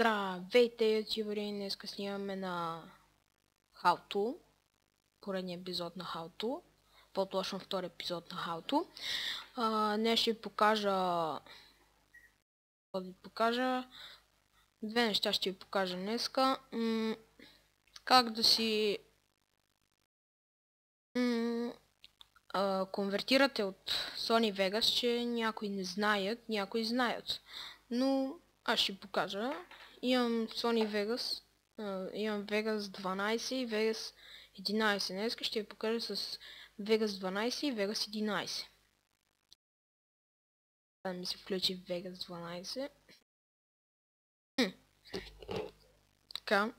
Здравейте, Тивори! Днес снимаме на Хауто, поредния епизод на Хауто, по-точно втори епизод на Хауто. Днес ще ви покажа... Какво ви покажа? Две неща ще ви покажа днеска. как да си... конвертирате от Sony Vegas, че някои не знаят, някои знаят. Но аз ще покажа Имам Sony Vegas. Uh, имам Vegas 12 и Vegas 11. Днес ще ви покажа с Vegas 12 и Vegas 11. Да ми се включи Vegas 12. Така.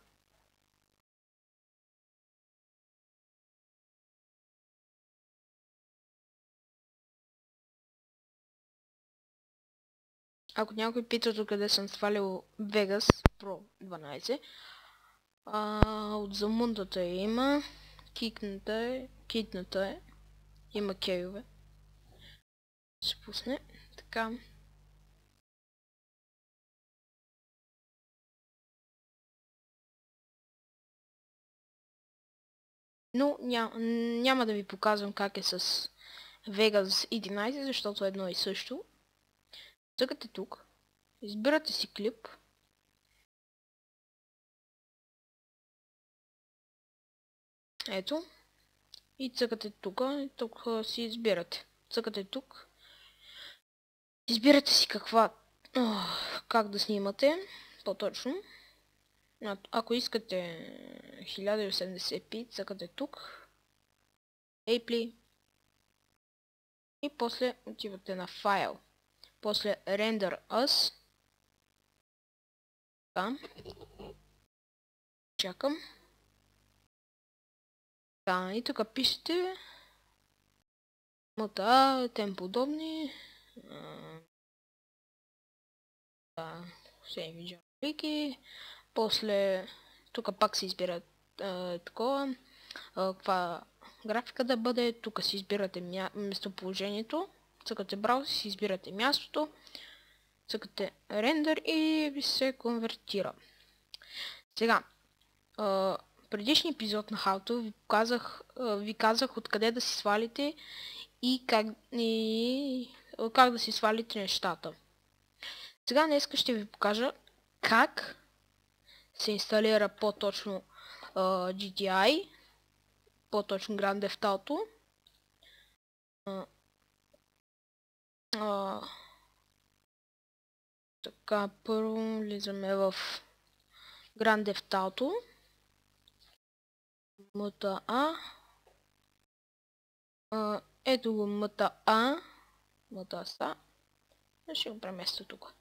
Ако някой пита къде съм свалил Vegas Pro 12, а, от замундата е има, кикната е, китната е, има кейове. Ще пусне, така. Но няма да ви показвам как е с Vegas 11, защото е едно и също. Цъкате тук, избирате си клип, ето, и цъкате тук, и тук си избирате. Цъкате тук, избирате си каква, как да снимате, по-точно. Ако искате 1080p, цъкате тук, Apple, и после отивате на файл после render as. Така. Чакам. Така, и тук пишете мота, тем подобни. Да, все ми джамбики. После тук пак се избира такова. каква графика да бъде. Тук си избирате местоположението цъкате браузър, си избирате мястото, цъкате рендър и ви се конвертира. Сега, предишния епизод на Халто ви, показах, ви казах откъде да си свалите и как, и как да си свалите нещата. Сега днес ще ви покажа как се инсталира по-точно GTI, по-точно Grand Theft Auto. А, така, първо влизаме в Grand Theft Auto. Мъта А. А, ето го мъта А. Мъта Са. Ще го преместя тук.